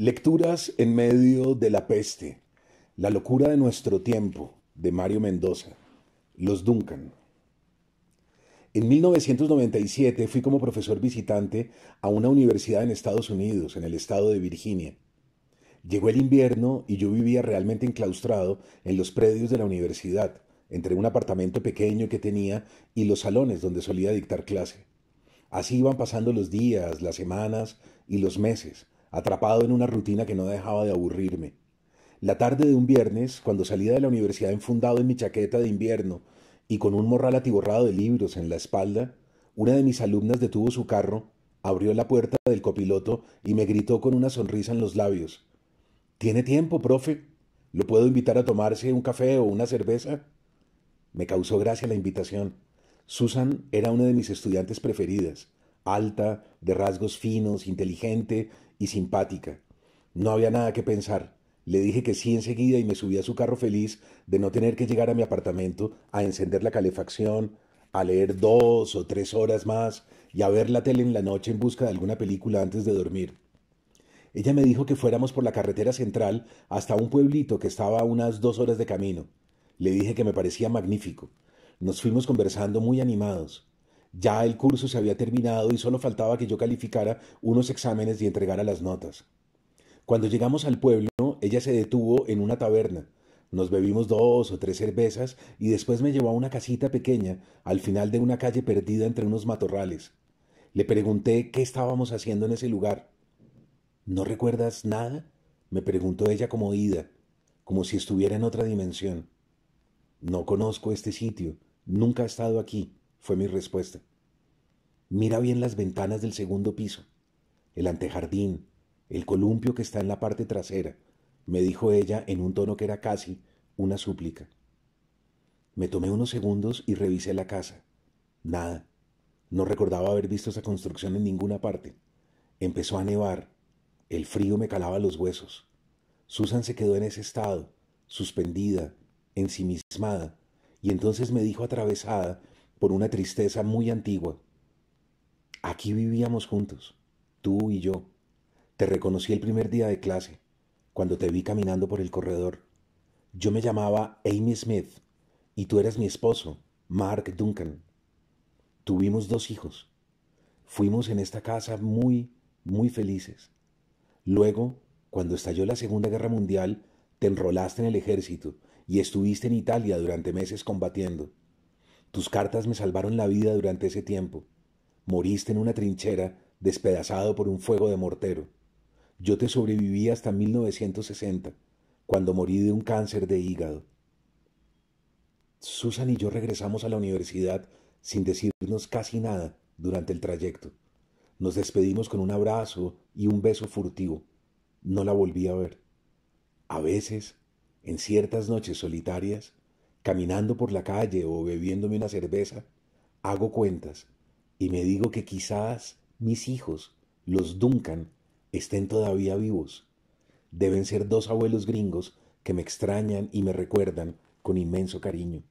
Lecturas en medio de la peste. La locura de nuestro tiempo, de Mario Mendoza. Los Duncan. En 1997 fui como profesor visitante a una universidad en Estados Unidos, en el estado de Virginia. Llegó el invierno y yo vivía realmente enclaustrado en los predios de la universidad, entre un apartamento pequeño que tenía y los salones donde solía dictar clase. Así iban pasando los días, las semanas y los meses atrapado en una rutina que no dejaba de aburrirme. La tarde de un viernes, cuando salía de la universidad enfundado en mi chaqueta de invierno y con un morral atiborrado de libros en la espalda, una de mis alumnas detuvo su carro, abrió la puerta del copiloto y me gritó con una sonrisa en los labios. ¿Tiene tiempo, profe? ¿Lo puedo invitar a tomarse un café o una cerveza? Me causó gracia la invitación. Susan era una de mis estudiantes preferidas alta, de rasgos finos, inteligente y simpática. No había nada que pensar. Le dije que sí enseguida y me subí a su carro feliz de no tener que llegar a mi apartamento a encender la calefacción, a leer dos o tres horas más y a ver la tele en la noche en busca de alguna película antes de dormir. Ella me dijo que fuéramos por la carretera central hasta un pueblito que estaba a unas dos horas de camino. Le dije que me parecía magnífico. Nos fuimos conversando muy animados. Ya el curso se había terminado y solo faltaba que yo calificara unos exámenes y entregara las notas. Cuando llegamos al pueblo, ella se detuvo en una taberna. Nos bebimos dos o tres cervezas y después me llevó a una casita pequeña al final de una calle perdida entre unos matorrales. Le pregunté qué estábamos haciendo en ese lugar. ¿No recuerdas nada? me preguntó ella como ida, como si estuviera en otra dimensión. No conozco este sitio, nunca he estado aquí fue mi respuesta. Mira bien las ventanas del segundo piso, el antejardín, el columpio que está en la parte trasera, me dijo ella en un tono que era casi una súplica. Me tomé unos segundos y revisé la casa. Nada. No recordaba haber visto esa construcción en ninguna parte. Empezó a nevar. El frío me calaba los huesos. Susan se quedó en ese estado, suspendida, ensimismada, y entonces me dijo atravesada por una tristeza muy antigua. Aquí vivíamos juntos, tú y yo. Te reconocí el primer día de clase, cuando te vi caminando por el corredor. Yo me llamaba Amy Smith y tú eras mi esposo, Mark Duncan. Tuvimos dos hijos. Fuimos en esta casa muy, muy felices. Luego, cuando estalló la Segunda Guerra Mundial, te enrolaste en el ejército y estuviste en Italia durante meses combatiendo. Tus cartas me salvaron la vida durante ese tiempo. Moriste en una trinchera despedazado por un fuego de mortero. Yo te sobreviví hasta 1960, cuando morí de un cáncer de hígado. Susan y yo regresamos a la universidad sin decirnos casi nada durante el trayecto. Nos despedimos con un abrazo y un beso furtivo. No la volví a ver. A veces, en ciertas noches solitarias, caminando por la calle o bebiéndome una cerveza, hago cuentas y me digo que quizás mis hijos, los Duncan, estén todavía vivos. Deben ser dos abuelos gringos que me extrañan y me recuerdan con inmenso cariño.